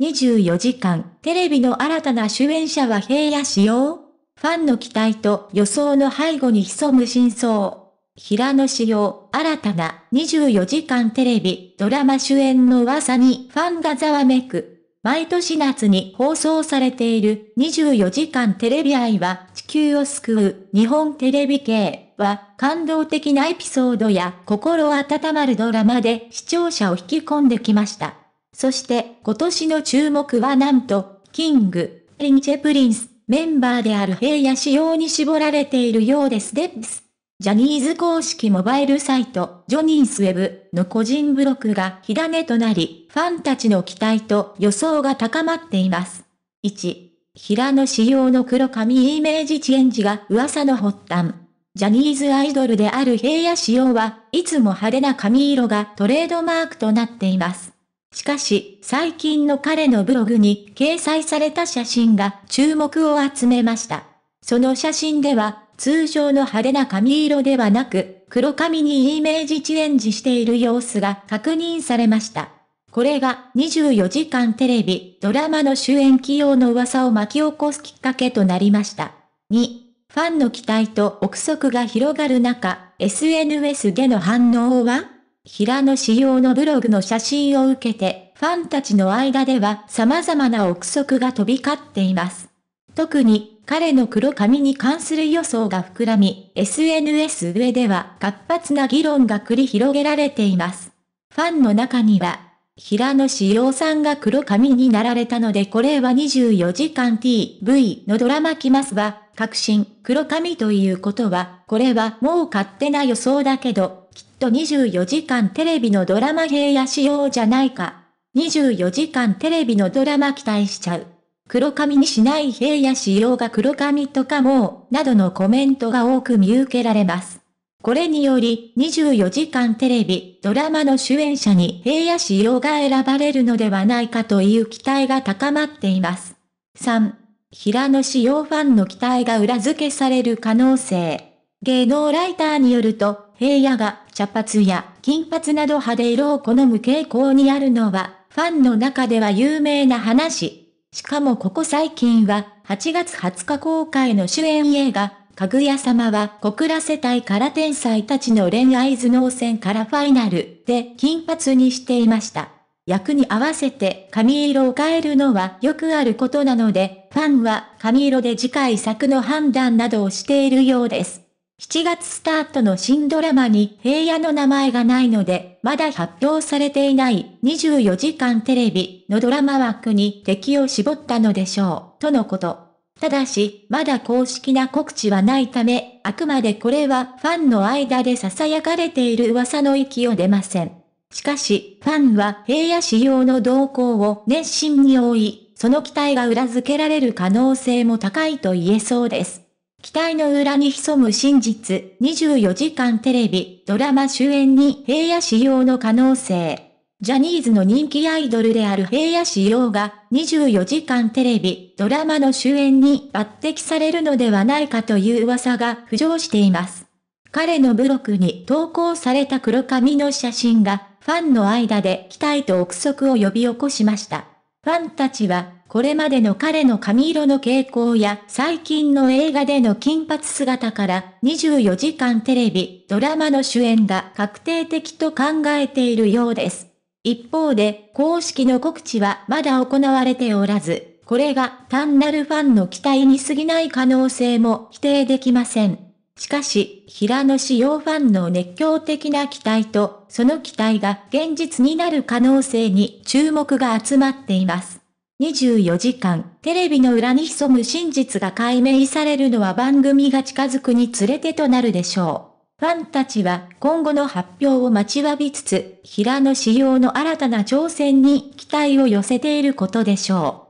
24時間、テレビの新たな主演者は平野紫耀ファンの期待と予想の背後に潜む真相。平野紫耀、新たな24時間テレビ、ドラマ主演の噂にファンがざわめく。毎年夏に放送されている24時間テレビ愛は地球を救う日本テレビ系は感動的なエピソードや心温まるドラマで視聴者を引き込んできました。そして、今年の注目はなんと、キング、リンチェプリンス、メンバーである平野仕様に絞られているようですデッス。ジャニーズ公式モバイルサイト、ジョニースウェブの個人ブログが火種となり、ファンたちの期待と予想が高まっています。1、平野仕様の黒髪イメージチェンジが噂の発端。ジャニーズアイドルである平野仕様はいつも派手な髪色がトレードマークとなっています。しかし、最近の彼のブログに掲載された写真が注目を集めました。その写真では、通常の派手な髪色ではなく、黒髪にイメージチェンジしている様子が確認されました。これが24時間テレビ、ドラマの主演起用の噂を巻き起こすきっかけとなりました。2、ファンの期待と憶測が広がる中、SNS での反応は平野仕耀のブログの写真を受けて、ファンたちの間では様々な憶測が飛び交っています。特に、彼の黒髪に関する予想が膨らみ、SNS 上では活発な議論が繰り広げられています。ファンの中には、平野志耀さんが黒髪になられたのでこれは24時間 TV のドラマ来ますは、確信、黒髪ということは、これはもう勝手な予想だけど、と24時間テレビのドラマ平野仕様じゃないか。24時間テレビのドラマ期待しちゃう。黒髪にしない平野仕様が黒髪とかもう、などのコメントが多く見受けられます。これにより、24時間テレビ、ドラマの主演者に平野仕様が選ばれるのではないかという期待が高まっています。3、平野仕様ファンの期待が裏付けされる可能性。芸能ライターによると、平野が茶髪や金髪など派手色を好む傾向にあるのは、ファンの中では有名な話。しかもここ最近は、8月20日公開の主演映画、かぐや様は小倉世帯から天才たちの恋愛頭脳戦からファイナルで金髪にしていました。役に合わせて髪色を変えるのはよくあることなので、ファンは髪色で次回作の判断などをしているようです。7月スタートの新ドラマに平野の名前がないので、まだ発表されていない24時間テレビのドラマ枠に敵を絞ったのでしょう、とのこと。ただし、まだ公式な告知はないため、あくまでこれはファンの間で囁かれている噂の域を出ません。しかし、ファンは平野仕様の動向を熱心に追い、その期待が裏付けられる可能性も高いと言えそうです。期待の裏に潜む真実、24時間テレビ、ドラマ主演に平野仕様の可能性。ジャニーズの人気アイドルである平野仕様が、24時間テレビ、ドラマの主演に抜擢されるのではないかという噂が浮上しています。彼のブログに投稿された黒髪の写真が、ファンの間で期待と憶測を呼び起こしました。ファンたちは、これまでの彼の髪色の傾向や最近の映画での金髪姿から24時間テレビ、ドラマの主演が確定的と考えているようです。一方で公式の告知はまだ行われておらず、これが単なるファンの期待に過ぎない可能性も否定できません。しかし、平野紫耀ファンの熱狂的な期待と、その期待が現実になる可能性に注目が集まっています。24時間、テレビの裏に潜む真実が解明されるのは番組が近づくにつれてとなるでしょう。ファンたちは今後の発表を待ちわびつつ、平野仕様の新たな挑戦に期待を寄せていることでしょう。